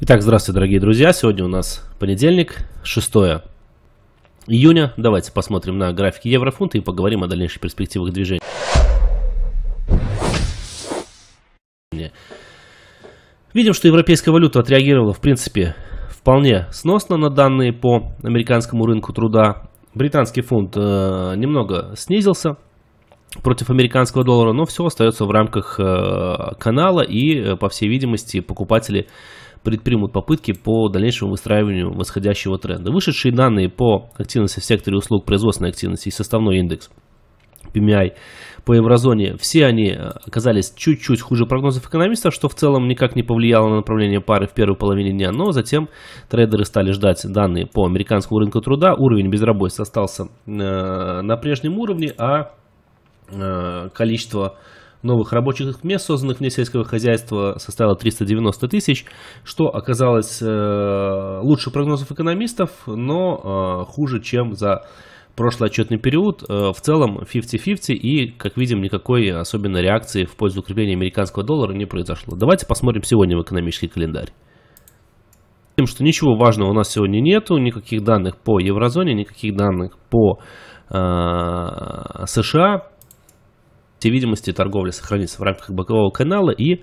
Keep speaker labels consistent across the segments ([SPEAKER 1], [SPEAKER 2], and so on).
[SPEAKER 1] Итак, здравствуйте, дорогие друзья. Сегодня у нас понедельник, 6 июня. Давайте посмотрим на графики еврофунта и поговорим о дальнейших перспективах движения. Видим, что европейская валюта отреагировала, в принципе, вполне сносно на данные по американскому рынку труда. Британский фунт э, немного снизился против американского доллара, но все остается в рамках э, канала и, э, по всей видимости, покупатели предпримут попытки по дальнейшему выстраиванию восходящего тренда. Вышедшие данные по активности в секторе услуг, производственной активности и составной индекс PMI по еврозоне, все они э, оказались чуть-чуть хуже прогнозов экономистов, что в целом никак не повлияло на направление пары в первой половине дня, но затем трейдеры стали ждать данные по американскому рынку труда, уровень безработицы остался э, на прежнем уровне, а э, количество э, Новых рабочих мест, созданных вне сельского хозяйства, составило 390 тысяч, что оказалось э, лучше прогнозов экономистов, но э, хуже, чем за прошлый отчетный период. Э, в целом 50-50 и, как видим, никакой особенной реакции в пользу укрепления американского доллара не произошло. Давайте посмотрим сегодня в экономический календарь. Тем, что ничего важного у нас сегодня нету, никаких данных по еврозоне, никаких данных по э, США всей видимости, торговли сохранится в рамках бокового канала и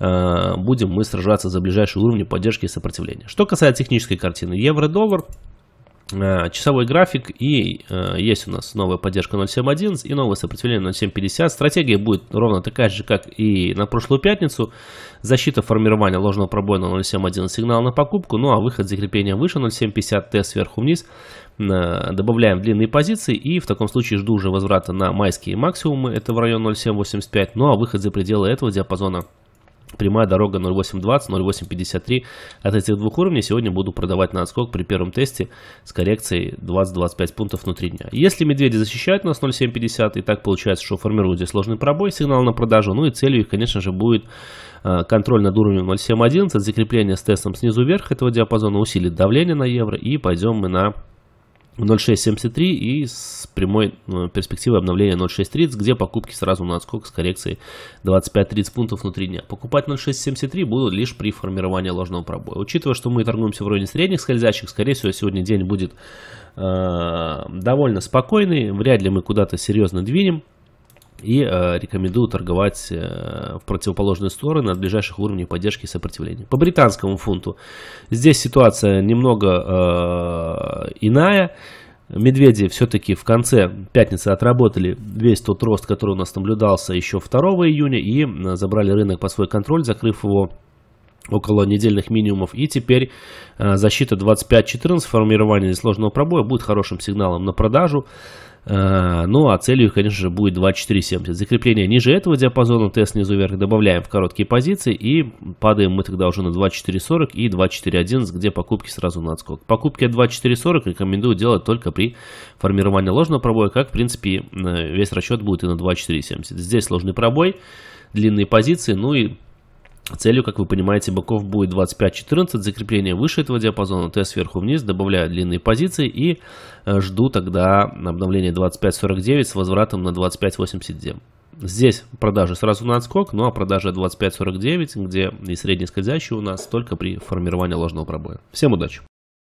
[SPEAKER 1] э, будем мы сражаться за ближайшие уровни поддержки и сопротивления. Что касается технической картины, евро-доллар Э, часовой график, и э, есть у нас новая поддержка 0.7.1 и новое сопротивление 0.7.50. Стратегия будет ровно такая же, как и на прошлую пятницу. Защита формирования ложного пробоя на 0.7.1 сигнал на покупку, ну а выход закрепления выше 0.7.50, Т сверху вниз. Э, добавляем длинные позиции и в таком случае жду уже возврата на майские максимумы, это в район 0.7.85, ну а выход за пределы этого диапазона 0.7.85. Прямая дорога 0.820, 0.853. От этих двух уровней сегодня буду продавать на отскок при первом тесте с коррекцией 20-25 пунктов внутри дня. Если медведи защищают нас 0.750, и так получается, что формируют здесь сложный пробой, сигнал на продажу. Ну и целью их, конечно же, будет э, контроль над уровнем 0.711, закрепление с тестом снизу вверх этого диапазона усилит давление на евро и пойдем мы на 0.673 и с прямой э, перспективой обновления 0.630, где покупки сразу на отскок с коррекцией 25-30 пунктов внутри дня. Покупать 0.673 будут лишь при формировании ложного пробоя. Учитывая, что мы торгуемся в районе средних скользящих, скорее всего сегодня день будет э, довольно спокойный, вряд ли мы куда-то серьезно двинем и э, рекомендую торговать э, в противоположные стороны от ближайших уровней поддержки и сопротивления. По британскому фунту здесь ситуация немного э, иная. Медведи все-таки в конце пятницы отработали весь тот рост, который у нас наблюдался еще 2 июня и э, забрали рынок по свой контроль, закрыв его около недельных минимумов. И теперь э, защита 25-14, формирование сложного пробоя будет хорошим сигналом на продажу. Э, ну а целью, конечно же, будет 24.70. Закрепление ниже этого диапазона, тест снизу вверх добавляем в короткие позиции и падаем мы тогда уже на 24.40 и 24.11, где покупки сразу на отскок. Покупки от 24.40 рекомендую делать только при формировании ложного пробоя, как, в принципе, э, весь расчет будет и на 24.70. Здесь сложный пробой, длинные позиции, ну и Целью, как вы понимаете, боков будет 25-14, закрепление выше этого диапазона, Т сверху вниз, добавляю длинные позиции и э, жду тогда обновления 25-49 с возвратом на 25-89. Здесь продажи сразу на отскок, ну а продажи 25-49, где и средний скользящий у нас только при формировании ложного пробоя. Всем удачи!